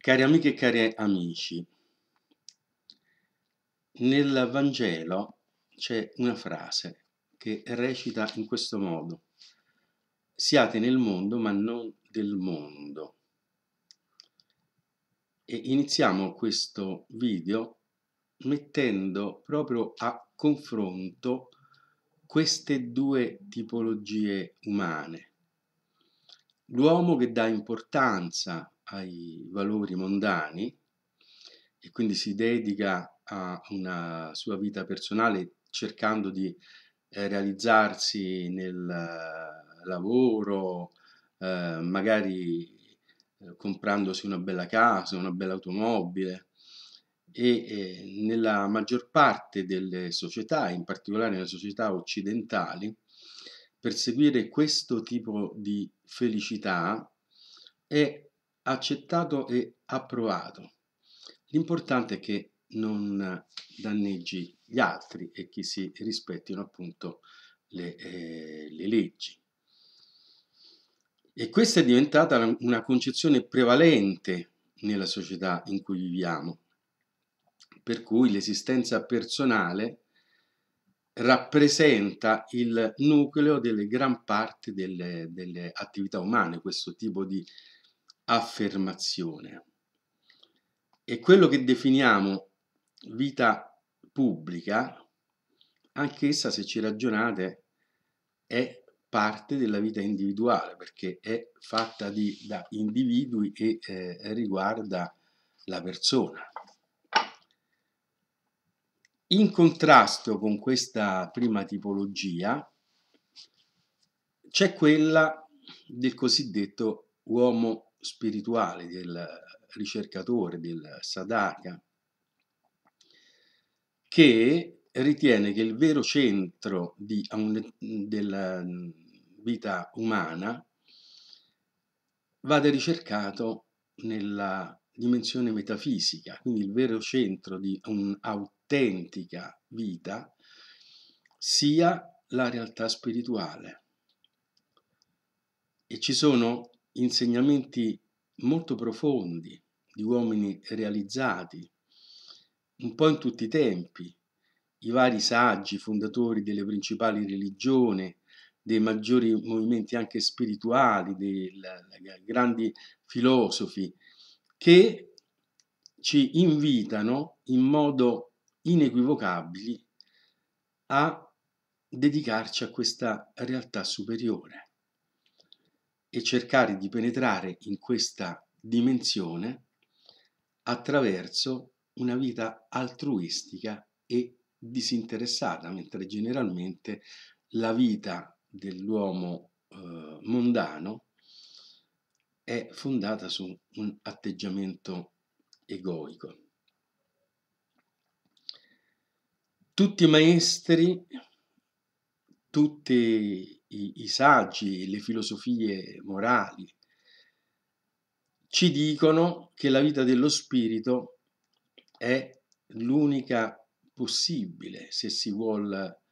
Cari amiche e cari amici, nel Vangelo c'è una frase che recita in questo modo, siate nel mondo ma non del mondo. E iniziamo questo video mettendo proprio a confronto queste due tipologie umane. L'uomo che dà importanza ai valori mondani e quindi si dedica a una sua vita personale cercando di eh, realizzarsi nel eh, lavoro, eh, magari eh, comprandosi una bella casa, una bella automobile e eh, nella maggior parte delle società, in particolare nelle società occidentali, perseguire questo tipo di felicità è accettato e approvato. L'importante è che non danneggi gli altri e che si rispettino appunto le, eh, le leggi. E questa è diventata una concezione prevalente nella società in cui viviamo, per cui l'esistenza personale rappresenta il nucleo delle gran parte delle, delle attività umane, questo tipo di affermazione. E quello che definiamo vita pubblica, anch'essa se ci ragionate, è parte della vita individuale perché è fatta di, da individui e eh, riguarda la persona. In contrasto con questa prima tipologia c'è quella del cosiddetto uomo spirituale del ricercatore, del Sadaka che ritiene che il vero centro di, della vita umana vada ricercato nella dimensione metafisica, quindi il vero centro di un'autentica vita sia la realtà spirituale. E ci sono insegnamenti molto profondi di uomini realizzati, un po' in tutti i tempi, i vari saggi, fondatori delle principali religioni, dei maggiori movimenti anche spirituali, dei grandi filosofi, che ci invitano in modo inequivocabile a dedicarci a questa realtà superiore e cercare di penetrare in questa dimensione attraverso una vita altruistica e disinteressata, mentre generalmente la vita dell'uomo eh, mondano è fondata su un atteggiamento egoico. Tutti i maestri, tutti i, i saggi, le filosofie morali, ci dicono che la vita dello spirito è l'unica possibile se si vuole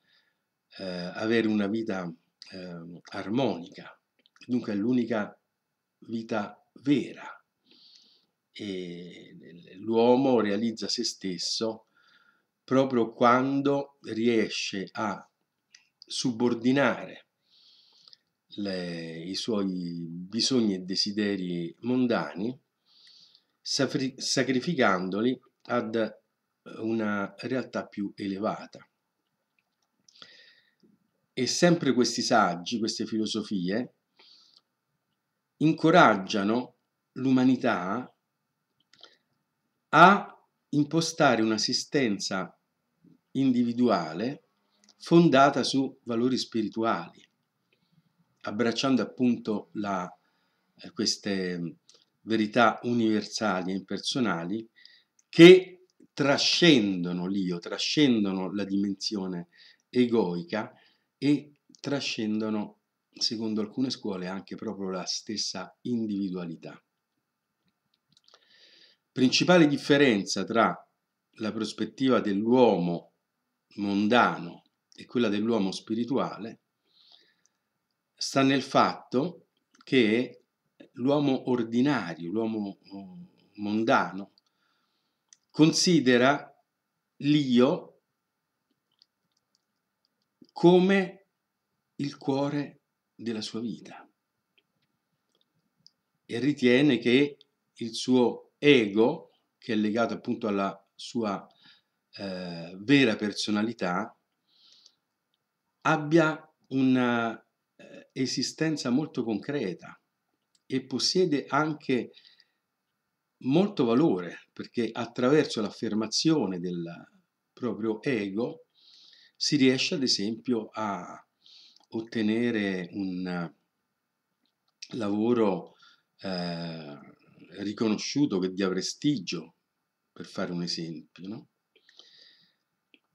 eh, avere una vita eh, armonica, dunque è l'unica vita vera. E l'uomo realizza se stesso proprio quando riesce a subordinare le, i suoi bisogni e desideri mondani, safri, sacrificandoli ad una realtà più elevata. E sempre questi saggi, queste filosofie, incoraggiano l'umanità a impostare un'assistenza individuale fondata su valori spirituali, abbracciando appunto la, eh, queste mm, verità universali e impersonali che trascendono l'io, trascendono la dimensione egoica e trascendono, secondo alcune scuole, anche proprio la stessa individualità. Principale differenza tra la prospettiva dell'uomo mondano e quella dell'uomo spirituale sta nel fatto che l'uomo ordinario, l'uomo oh, mondano, considera l'io come il cuore della sua vita e ritiene che il suo ego, che è legato appunto alla sua eh, vera personalità, abbia una eh, esistenza molto concreta e possiede anche molto valore perché attraverso l'affermazione del proprio ego si riesce ad esempio a ottenere un lavoro eh, riconosciuto che dia prestigio, per fare un esempio. No?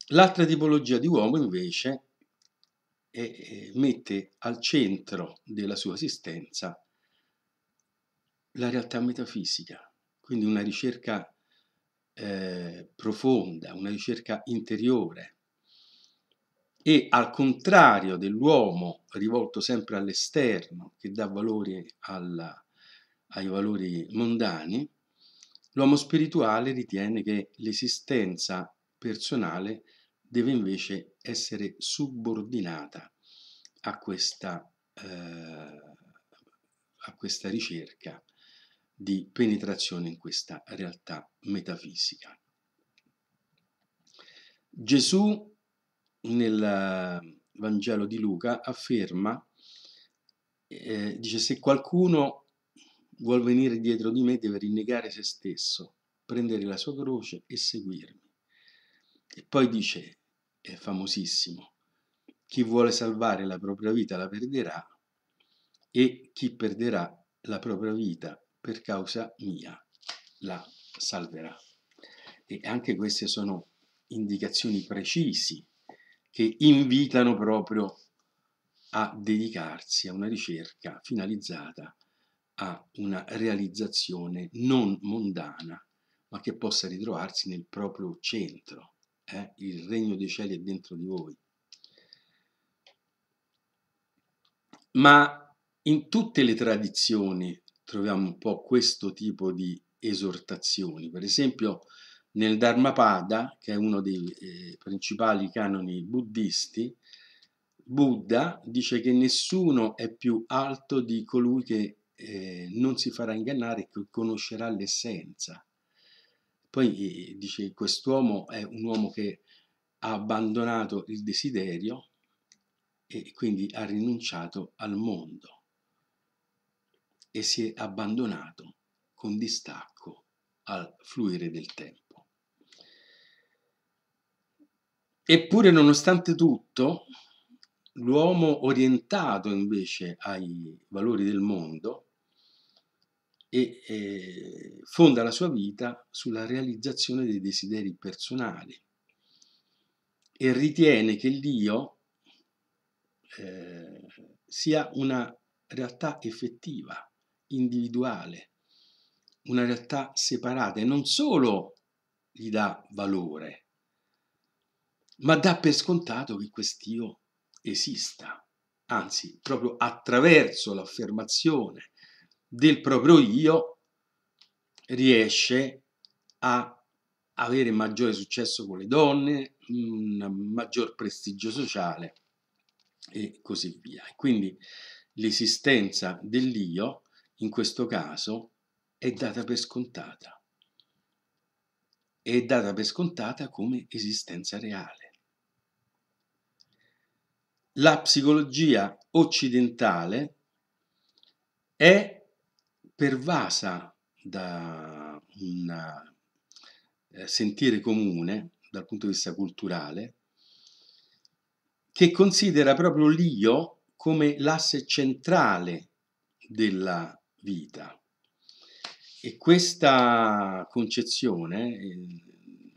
L'altra tipologia di uomo invece e mette al centro della sua esistenza la realtà metafisica, quindi una ricerca eh, profonda, una ricerca interiore. E al contrario dell'uomo rivolto sempre all'esterno, che dà valore alla, ai valori mondani, l'uomo spirituale ritiene che l'esistenza personale deve invece essere subordinata a questa, eh, a questa ricerca di penetrazione in questa realtà metafisica. Gesù nel eh, Vangelo di Luca afferma, eh, dice se qualcuno vuol venire dietro di me deve rinnegare se stesso, prendere la sua croce e seguirmi. E poi dice è famosissimo. Chi vuole salvare la propria vita la perderà e chi perderà la propria vita per causa mia la salverà. E anche queste sono indicazioni precisi che invitano proprio a dedicarsi a una ricerca finalizzata a una realizzazione non mondana, ma che possa ritrovarsi nel proprio centro, eh? il regno dei cieli è dentro di voi. Ma in tutte le tradizioni troviamo un po' questo tipo di esortazioni. Per esempio nel Dharmapada, che è uno dei eh, principali canoni buddisti, Buddha dice che nessuno è più alto di colui che eh, non si farà ingannare e che conoscerà l'essenza poi eh, dice che quest'uomo è un uomo che ha abbandonato il desiderio e quindi ha rinunciato al mondo e si è abbandonato con distacco al fluire del tempo. Eppure, nonostante tutto, l'uomo orientato invece ai valori del mondo e eh, fonda la sua vita sulla realizzazione dei desideri personali e ritiene che l'io eh, sia una realtà effettiva, individuale, una realtà separata e non solo gli dà valore, ma dà per scontato che quest'io esista, anzi proprio attraverso l'affermazione del proprio io riesce a avere maggiore successo con le donne, un maggior prestigio sociale e così via. Quindi l'esistenza dell'io in questo caso è data per scontata. È data per scontata come esistenza reale. La psicologia occidentale è pervasa da un eh, sentire comune dal punto di vista culturale, che considera proprio l'io come l'asse centrale della vita. E questa concezione, eh, in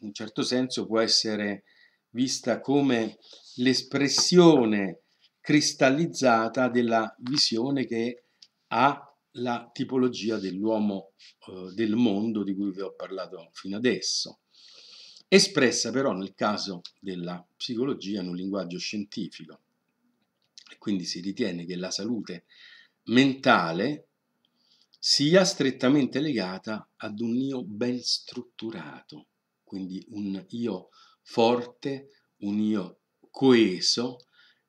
un certo senso, può essere vista come l'espressione cristallizzata della visione che ha la tipologia dell'uomo eh, del mondo di cui vi ho parlato fino adesso, espressa però nel caso della psicologia in un linguaggio scientifico. Quindi si ritiene che la salute mentale sia strettamente legata ad un io ben strutturato, quindi un io forte, un io coeso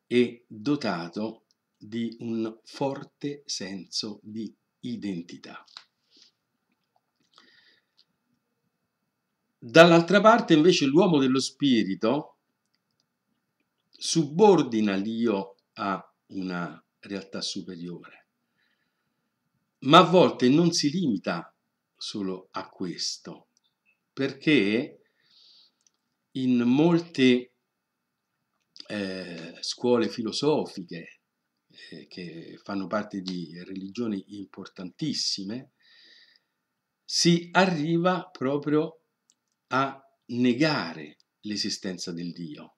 e dotato di un forte senso di identità. Dall'altra parte invece l'uomo dello spirito subordina l'io a una realtà superiore, ma a volte non si limita solo a questo, perché in molte eh, scuole filosofiche, eh, che fanno parte di religioni importantissime, si arriva proprio a negare l'esistenza del Dio.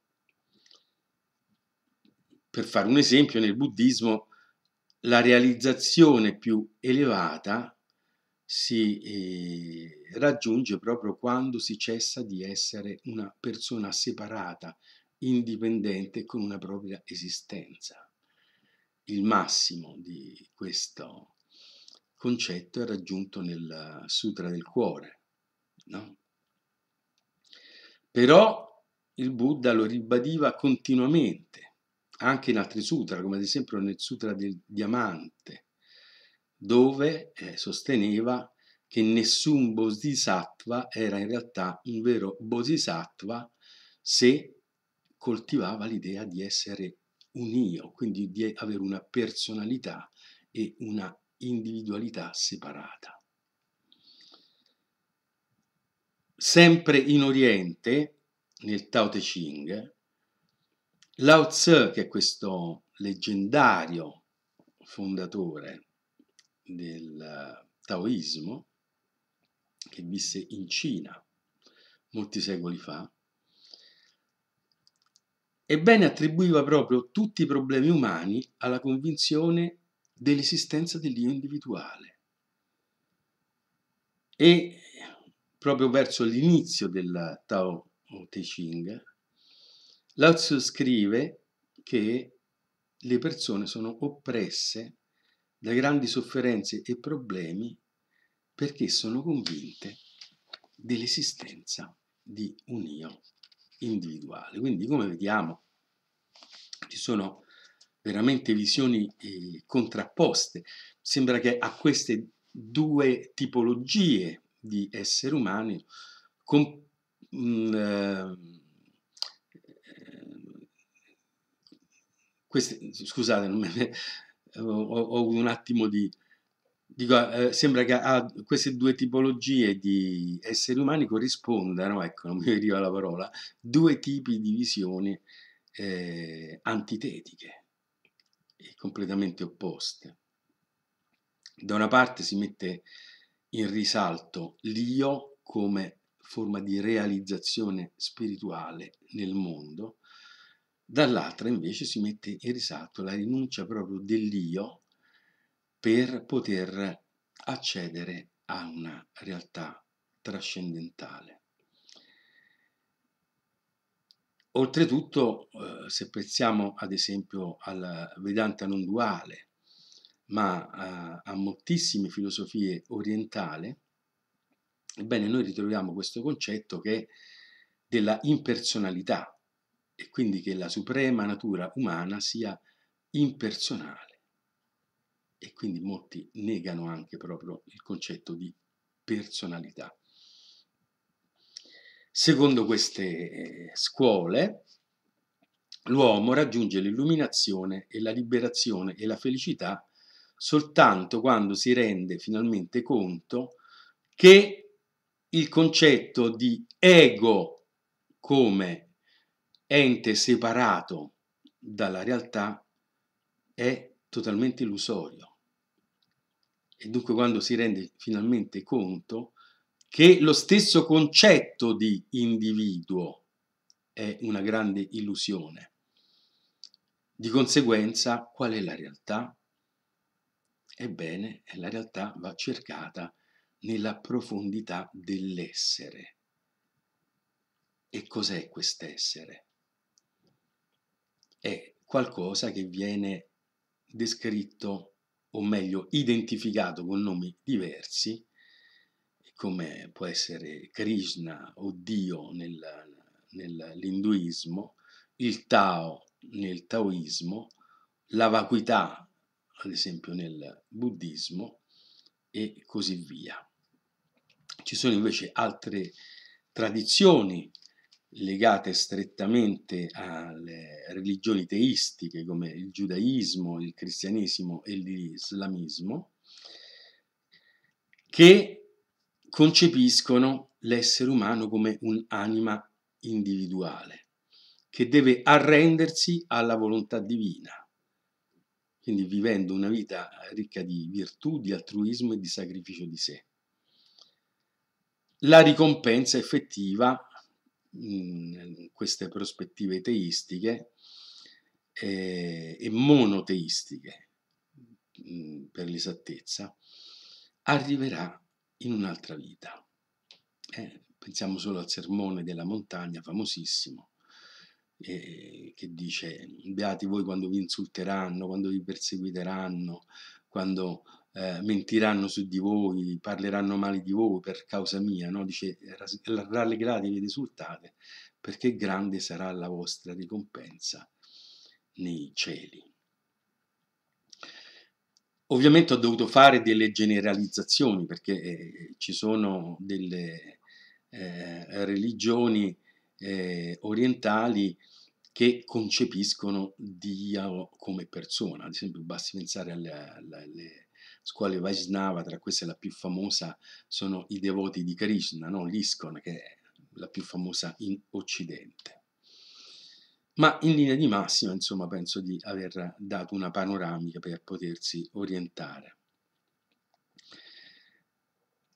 Per fare un esempio, nel buddismo la realizzazione più elevata si eh, raggiunge proprio quando si cessa di essere una persona separata, indipendente con una propria esistenza il massimo di questo concetto è raggiunto nel Sutra del Cuore. No? Però il Buddha lo ribadiva continuamente, anche in altri sutra, come ad esempio nel Sutra del Diamante, dove eh, sosteneva che nessun bodhisattva era in realtà un vero bodhisattva se coltivava l'idea di essere un io, quindi di avere una personalità e una individualità separata. Sempre in Oriente, nel Tao Te Ching, Lao Tzu, che è questo leggendario fondatore del taoismo, che visse in Cina molti secoli fa, Ebbene attribuiva proprio tutti i problemi umani alla convinzione dell'esistenza dell'io individuale. E proprio verso l'inizio della Tao Te Ching, Lao Tzu scrive che le persone sono oppresse da grandi sofferenze e problemi perché sono convinte dell'esistenza di un io individuale. Quindi come vediamo ci sono veramente visioni eh, contrapposte. Sembra che a queste due tipologie di esseri umani com, mh, mm, eh, queste, scusate, mi, ho, ho, avuto un attimo di Dico, eh, sembra che a queste due tipologie di esseri umani corrispondano, ecco, non mi arriva la parola, due tipi di visioni eh, antitetiche e completamente opposte. Da una parte si mette in risalto l'io come forma di realizzazione spirituale nel mondo, dall'altra invece si mette in risalto la rinuncia proprio dell'io per poter accedere a una realtà trascendentale. Oltretutto, eh, se pensiamo ad esempio al Vedanta non duale, ma eh, a moltissime filosofie orientali, ebbene noi ritroviamo questo concetto che è della impersonalità e quindi che la suprema natura umana sia impersonale e quindi molti negano anche proprio il concetto di personalità. Secondo queste eh, scuole, l'uomo raggiunge l'illuminazione e la liberazione e la felicità soltanto quando si rende finalmente conto che il concetto di ego come ente separato dalla realtà è totalmente illusorio e dunque quando si rende finalmente conto che lo stesso concetto di individuo è una grande illusione. Di conseguenza, qual è la realtà? Ebbene, la realtà va cercata nella profondità dell'essere. E cos'è quest'essere? È qualcosa che viene descritto o meglio identificato con nomi diversi, come può essere Krishna o Dio nel, nell'induismo, il Tao nel taoismo, la vacuità, ad esempio, nel buddismo e così via. Ci sono invece altre tradizioni legate strettamente alle religioni teistiche come il giudaismo, il cristianesimo e l'islamismo, che concepiscono l'essere umano come un'anima individuale, che deve arrendersi alla volontà divina, quindi vivendo una vita ricca di virtù, di altruismo e di sacrificio di sé. La ricompensa effettiva mh, queste prospettive teistiche eh, e monoteistiche, mm, per l'esattezza, arriverà in un'altra vita. Eh, pensiamo solo al sermone della montagna, famosissimo, eh, che dice, beati voi quando vi insulteranno, quando vi perseguiteranno, quando eh, mentiranno su di voi, parleranno male di voi per causa mia, no? dice rallegratevi ed esultate, perché grande sarà la vostra ricompensa nei cieli. Ovviamente ho dovuto fare delle generalizzazioni perché eh, ci sono delle eh, religioni eh, orientali che concepiscono Dio come persona, ad esempio basti pensare alle, alle scuole Vaishnava, tra queste la più famosa sono i devoti di Krishna, no? l'ISKCON, che è la più famosa in Occidente. Ma in linea di massima, insomma, penso di aver dato una panoramica per potersi orientare.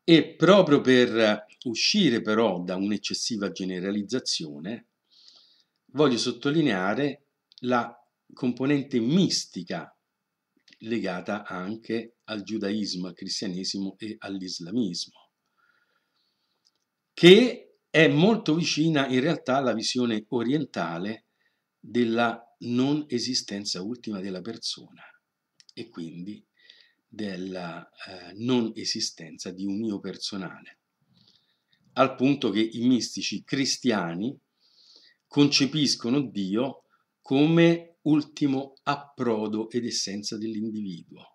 E proprio per uscire però da un'eccessiva generalizzazione, voglio sottolineare la componente mistica legata anche al giudaismo, al cristianesimo e all'islamismo, che è molto vicina in realtà alla visione orientale della non esistenza ultima della persona e quindi della eh, non esistenza di un io personale, al punto che i mistici cristiani concepiscono Dio come ultimo approdo ed essenza dell'individuo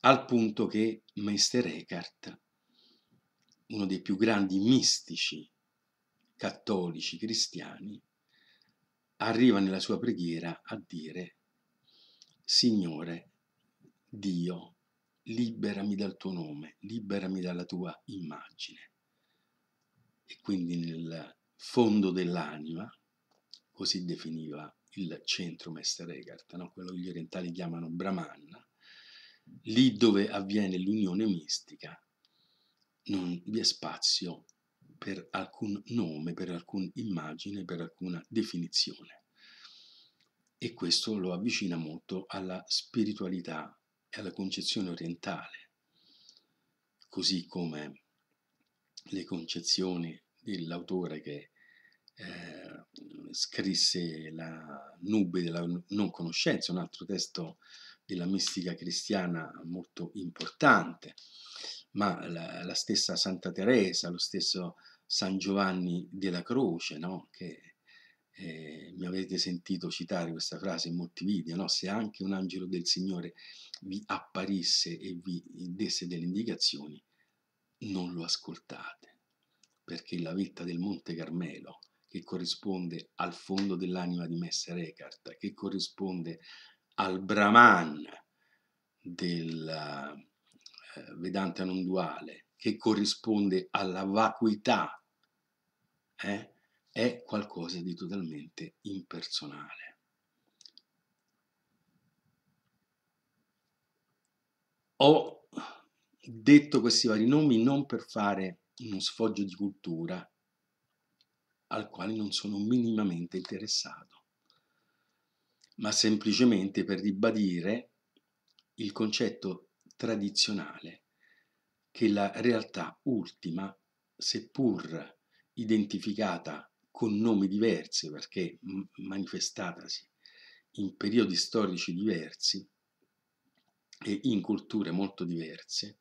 al punto che Meister Eckhart, uno dei più grandi mistici cattolici cristiani, arriva nella sua preghiera a dire Signore, Dio, liberami dal tuo nome, liberami dalla tua immagine. E quindi nel fondo dell'anima, così definiva il centro Mester Eckhart, no? quello che gli orientali chiamano Brahman, lì dove avviene l'unione mistica, non vi è spazio per alcun nome, per alcuna immagine, per alcuna definizione. E questo lo avvicina molto alla spiritualità e alla concezione orientale, così come le concezioni dell'autore che eh, scrisse La nube della non conoscenza, un altro testo della mistica cristiana molto importante, ma la, la stessa Santa Teresa, lo stesso San Giovanni della Croce, no? che eh, mi avete sentito citare questa frase in molti video, no? se anche un angelo del Signore vi apparisse e vi desse delle indicazioni, non lo ascoltate, perché la vetta del Monte Carmelo, che corrisponde al fondo dell'anima di Messer Eckhart, che corrisponde al Brahman del eh, Vedanta non duale, che corrisponde alla vacuità, eh, è qualcosa di totalmente impersonale. Ho detto questi vari nomi non per fare uno sfoggio di cultura al quale non sono minimamente interessato ma semplicemente per ribadire il concetto tradizionale che la realtà ultima, seppur identificata con nomi diversi perché manifestatasi in periodi storici diversi e in culture molto diverse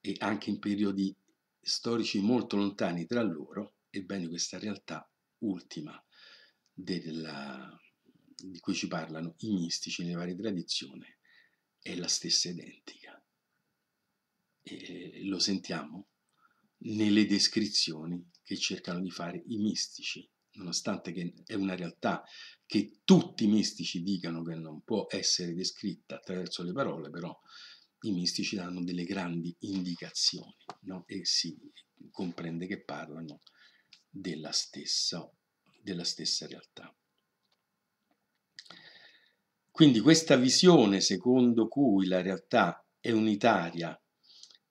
e anche in periodi storici molto lontani tra loro, ebbene questa realtà ultima della, di cui ci parlano i mistici nelle varie tradizioni è la stessa identica. E lo sentiamo nelle descrizioni che cercano di fare i mistici, nonostante che è una realtà che tutti i mistici dicano che non può essere descritta attraverso le parole, però i mistici danno delle grandi indicazioni no? e si comprende che parlano della stessa, della stessa realtà. Quindi questa visione secondo cui la realtà è unitaria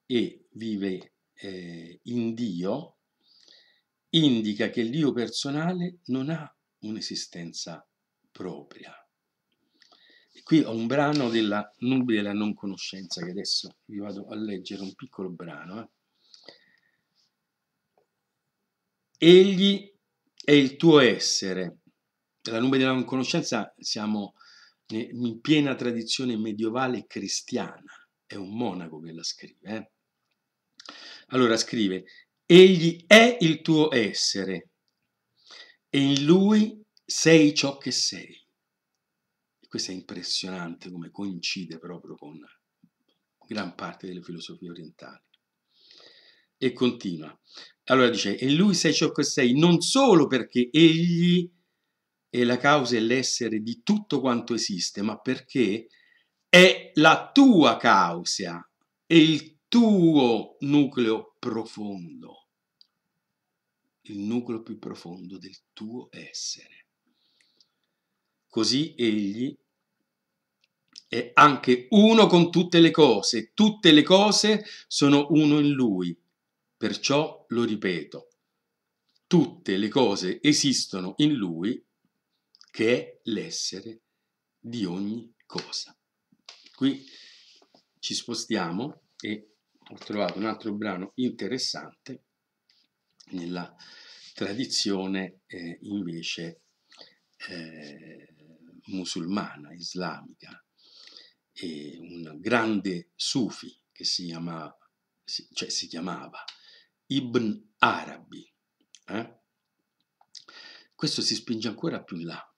e vive eh, in Dio indica che l'io personale non ha un'esistenza propria. E qui ho un brano della nube della non conoscenza che adesso vi vado a leggere, un piccolo brano. Eh. Egli è il tuo essere. La nube della non conoscenza siamo in piena tradizione medievale cristiana. È un monaco che la scrive. Eh? Allora scrive, egli è il tuo essere e in lui sei ciò che sei. E questo è impressionante come coincide proprio con gran parte delle filosofie orientali. E continua. Allora dice, in lui sei ciò che sei, non solo perché egli è la causa e l'essere di tutto quanto esiste, ma perché è la tua causa, e il tuo nucleo profondo, il nucleo più profondo del tuo essere. Così egli è anche uno con tutte le cose, tutte le cose sono uno in lui, perciò lo ripeto, tutte le cose esistono in lui che è l'essere di ogni cosa. Qui ci spostiamo e ho trovato un altro brano interessante nella tradizione eh, invece eh, musulmana, islamica, e un grande sufi che si, chiama, cioè si chiamava Ibn Arabi. Eh? Questo si spinge ancora più in là,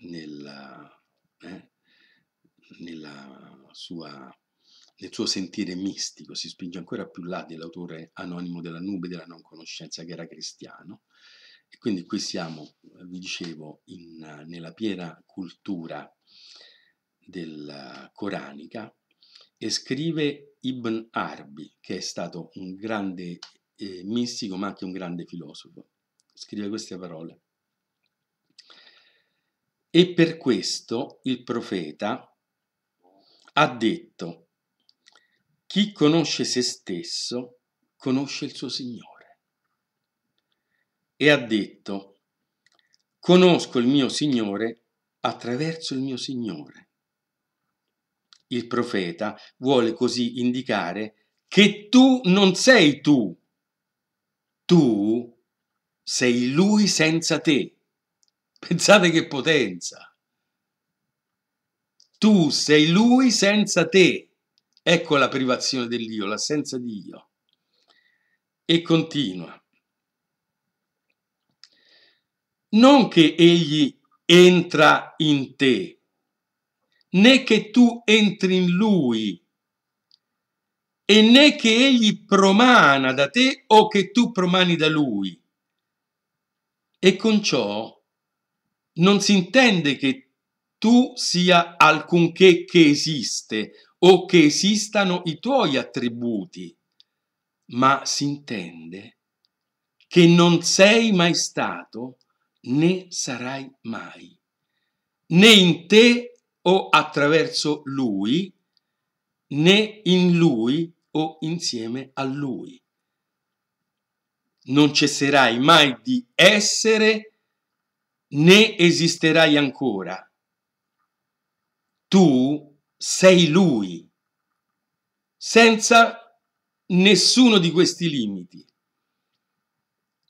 nella, eh, nella sua nel suo sentire mistico si spinge ancora più là dell'autore anonimo della nube della non conoscenza che era cristiano. E quindi qui siamo, vi dicevo, in, nella piena cultura del coranica e scrive Ibn Arbi, che è stato un grande eh, mistico ma anche un grande filosofo. Scrive queste parole. E per questo il profeta ha detto, chi conosce se stesso conosce il suo Signore. E ha detto, conosco il mio Signore attraverso il mio Signore. Il profeta vuole così indicare che tu non sei tu, tu sei Lui senza te. Pensate che potenza. Tu sei lui senza te. Ecco la privazione dell'io, l'assenza di io. E continua. Non che egli entra in te, né che tu entri in lui, e né che egli promana da te o che tu promani da lui. E con ciò non si intende che tu sia alcunché che esiste o che esistano i tuoi attributi, ma si intende che non sei mai stato né sarai mai, né in te o attraverso lui, né in lui o insieme a lui. Non cesserai mai di essere né esisterai ancora. Tu sei Lui, senza nessuno di questi limiti.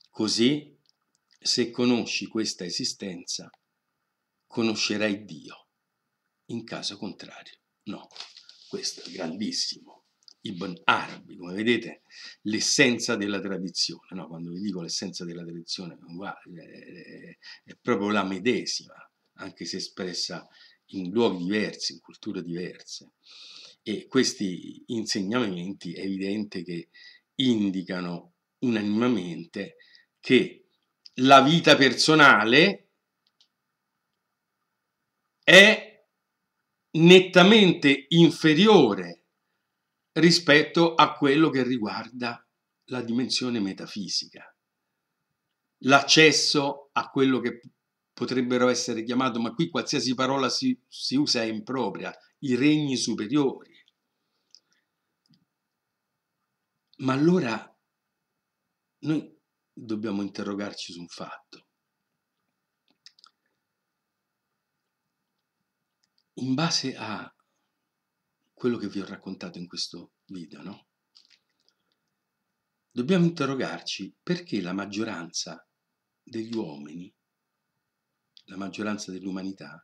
Così, se conosci questa esistenza, conoscerai Dio. In caso contrario, no. Questo è grandissimo. Ibn Arabi, ah, come vedete, l'essenza della tradizione, no? quando vi dico l'essenza della tradizione è proprio la medesima, anche se espressa in luoghi diversi, in culture diverse. E questi insegnamenti è evidente che indicano unanimamente che la vita personale è nettamente inferiore rispetto a quello che riguarda la dimensione metafisica, l'accesso a quello che potrebbero essere chiamato, ma qui qualsiasi parola si, si usa è impropria, i regni superiori. Ma allora noi dobbiamo interrogarci su un fatto. In base a quello che vi ho raccontato in questo video, no? Dobbiamo interrogarci perché la maggioranza degli uomini, la maggioranza dell'umanità,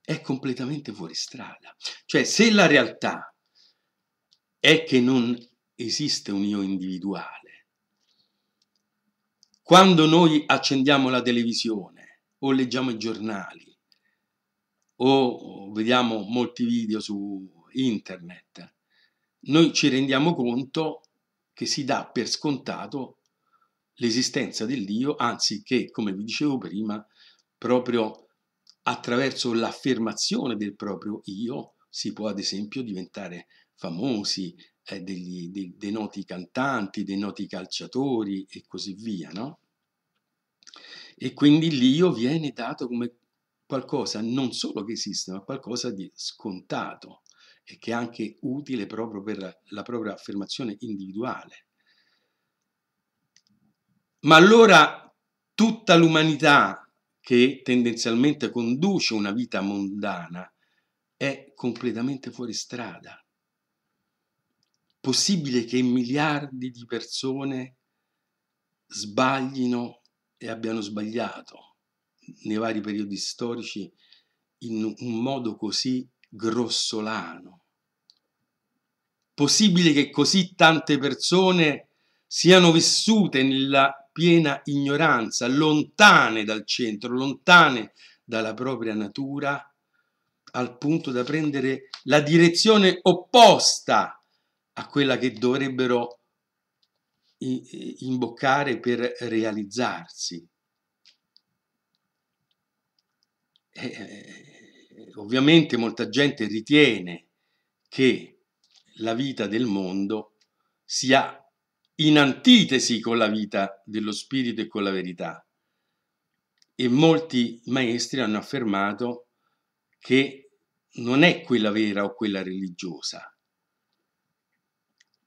è completamente fuori strada. Cioè, se la realtà è che non esiste un io individuale, quando noi accendiamo la televisione o leggiamo i giornali, o vediamo molti video su internet, noi ci rendiamo conto che si dà per scontato l'esistenza dell'io, anzi che, come vi dicevo prima, proprio attraverso l'affermazione del proprio io si può ad esempio diventare famosi, eh, degli, dei, dei noti cantanti, dei noti calciatori e così via, no? E quindi l'io viene dato come qualcosa non solo che esiste, ma qualcosa di scontato e che è anche utile proprio per la propria affermazione individuale. Ma allora tutta l'umanità che tendenzialmente conduce una vita mondana è completamente fuori strada. Possibile che miliardi di persone sbaglino e abbiano sbagliato nei vari periodi storici in un modo così grossolano. Possibile che così tante persone siano vissute nella piena ignoranza, lontane dal centro, lontane dalla propria natura, al punto da prendere la direzione opposta a quella che dovrebbero imboccare per realizzarsi. Eh, eh, ovviamente molta gente ritiene che la vita del mondo sia in antitesi con la vita dello spirito e con la verità. E molti maestri hanno affermato che non è quella vera o quella religiosa,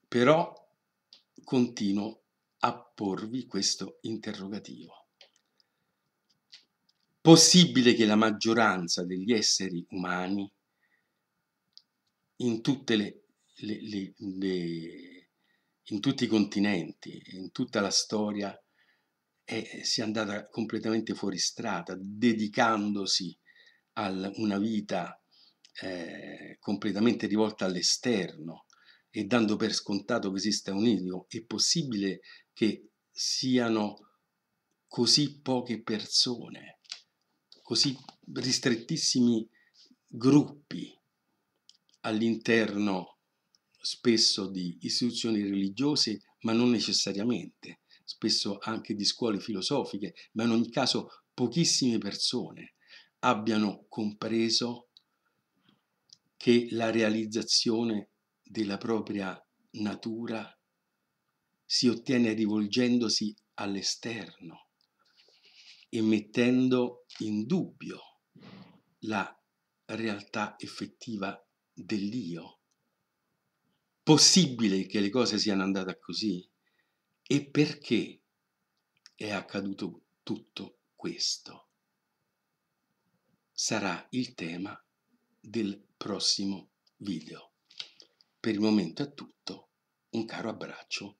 però continuo a porvi questo interrogativo possibile che la maggioranza degli esseri umani in, le, le, le, in tutti i continenti, in tutta la storia, è, sia andata completamente fuori strada, dedicandosi a una vita eh, completamente rivolta all'esterno e dando per scontato che esista un idolo, è possibile che siano così poche persone così ristrettissimi gruppi all'interno spesso di istituzioni religiose, ma non necessariamente, spesso anche di scuole filosofiche, ma in ogni caso pochissime persone abbiano compreso che la realizzazione della propria natura si ottiene rivolgendosi all'esterno, e mettendo in dubbio la realtà effettiva dell'io. Possibile che le cose siano andate così? E perché è accaduto tutto questo? Sarà il tema del prossimo video. Per il momento è tutto, un caro abbraccio,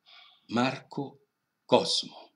Marco Cosmo.